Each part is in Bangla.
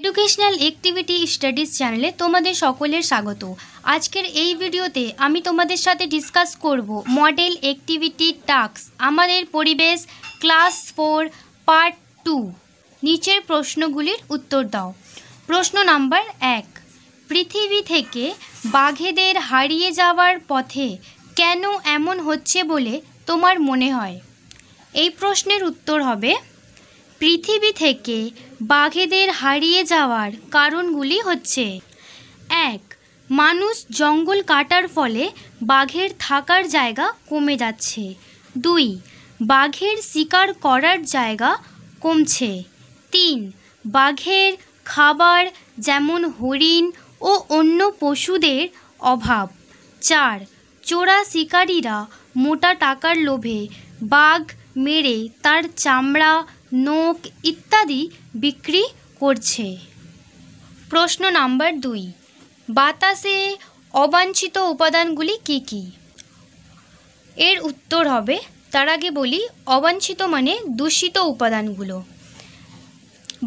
এডুকেশনাল অ্যাক্টিভিটি স্টাডিজ চ্যানেলে তোমাদের সকলের স্বাগত আজকের এই ভিডিওতে আমি তোমাদের সাথে ডিসকাস করব মডেল অ্যাক্টিভিটি টাস্ক আমাদের পরিবেশ ক্লাস ফোর পার্ট টু নিচের প্রশ্নগুলির উত্তর দাও প্রশ্ন নাম্বার এক পৃথিবী থেকে বাঘেদের হারিয়ে যাওয়ার পথে কেন এমন হচ্ছে বলে তোমার মনে হয় এই প্রশ্নের উত্তর হবে পৃথিবী থেকে বাঘেদের হারিয়ে যাওয়ার কারণগুলি হচ্ছে এক মানুষ জঙ্গল কাটার ফলে বাঘের থাকার জায়গা কমে যাচ্ছে দুই বাঘের শিকার করার জায়গা কমছে তিন বাঘের খাবার যেমন হরিণ ও অন্য পশুদের অভাব চার চোরা শিকারীরা মোটা টাকার লোভে বাঘ মেরে তার চামড়া নখ ইত্যাদি বিক্রি করছে প্রশ্ন নাম্বার দুই বাতাসে অবাঞ্ছিত উপাদানগুলি কি কি এর উত্তর হবে তার আগে বলি অবাঞ্ছিত মানে দূষিত উপাদানগুলো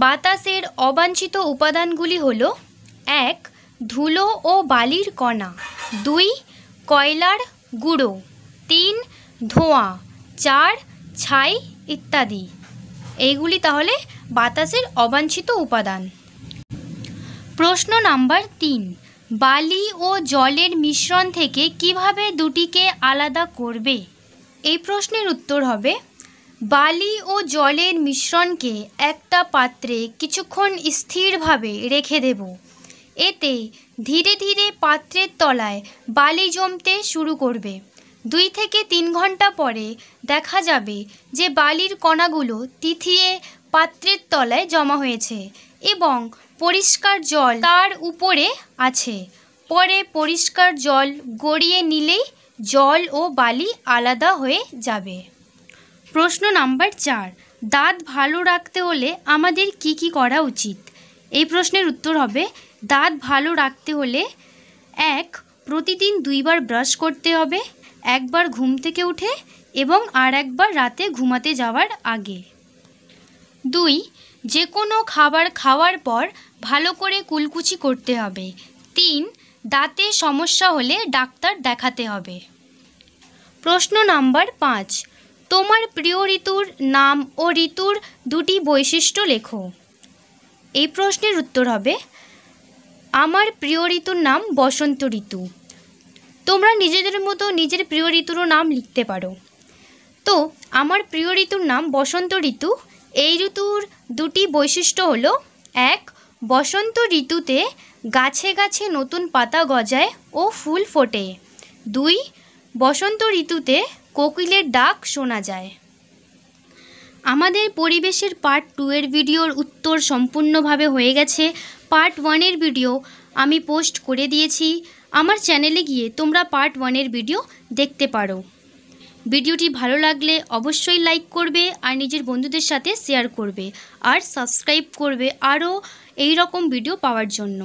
বাতাসের অবাঞ্ছিত উপাদানগুলি হল এক ধুলো ও বালির কণা দুই কয়লার গুঁড়ো তিন ধোঁয়া চার ছাই ইত্যাদি এইগুলি তাহলে বাতাসের অবাঞ্ছিত উপাদান প্রশ্ন নাম্বার তিন বালি ও জলের মিশ্রণ থেকে কিভাবে দুটিকে আলাদা করবে এই প্রশ্নের উত্তর হবে বালি ও জলের মিশ্রণকে একটা পাত্রে কিছুক্ষণ স্থিরভাবে রেখে দেব এতে ধীরে ধীরে পাত্রের তলায় বালি জমতে শুরু করবে দুই থেকে তিন ঘন্টা পরে দেখা যাবে যে বালির কণাগুলো তিথিয়ে পাত্রের তলায় জমা হয়েছে এবং পরিষ্কার জল তার উপরে আছে পরে পরিষ্কার জল গড়িয়ে নিলেই জল ও বালি আলাদা হয়ে যাবে প্রশ্ন নাম্বার চার দাঁত ভালো রাখতে হলে আমাদের কি কি করা উচিত এই প্রশ্নের উত্তর হবে দাঁত ভালো রাখতে হলে এক প্রতিদিন দুইবার ব্রাশ করতে হবে একবার ঘুম থেকে উঠে এবং আর একবার রাতে ঘুমাতে যাওয়ার আগে দুই যে কোনো খাবার খাওয়ার পর ভালো করে কুলকুচি করতে হবে তিন দাঁতে সমস্যা হলে ডাক্তার দেখাতে হবে প্রশ্ন নাম্বার পাঁচ তোমার প্রিয় ঋতুর নাম ও ঋতুর দুটি বৈশিষ্ট্য লেখো এই প্রশ্নের উত্তর হবে আমার প্রিয় ঋতুর নাম বসন্ত ঋতু তোমরা নিজেদের মতো নিজের প্রিয় ঋতুরও নাম লিখতে পারো তো আমার প্রিয় ঋতুর নাম বসন্ত ঋতু এই ঋতুর দুটি বৈশিষ্ট্য হলো এক বসন্ত ঋতুতে গাছে গাছে নতুন পাতা গজায় ও ফুল ফোটে দুই বসন্ত ঋতুতে কোকিলের ডাক শোনা যায় আমাদের পরিবেশের পার্ট টু এর ভিডিওর উত্তর সম্পূর্ণভাবে হয়ে গেছে পার্ট ওয়ানের ভিডিও আমি পোস্ট করে দিয়েছি আমার চ্যানেলে গিয়ে তোমরা পার্ট ওয়ানের ভিডিও দেখতে পারো ভিডিওটি ভালো লাগলে অবশ্যই লাইক করবে আর নিজের বন্ধুদের সাথে শেয়ার করবে আর সাবস্ক্রাইব করবে আরও এই রকম ভিডিও পাওয়ার জন্য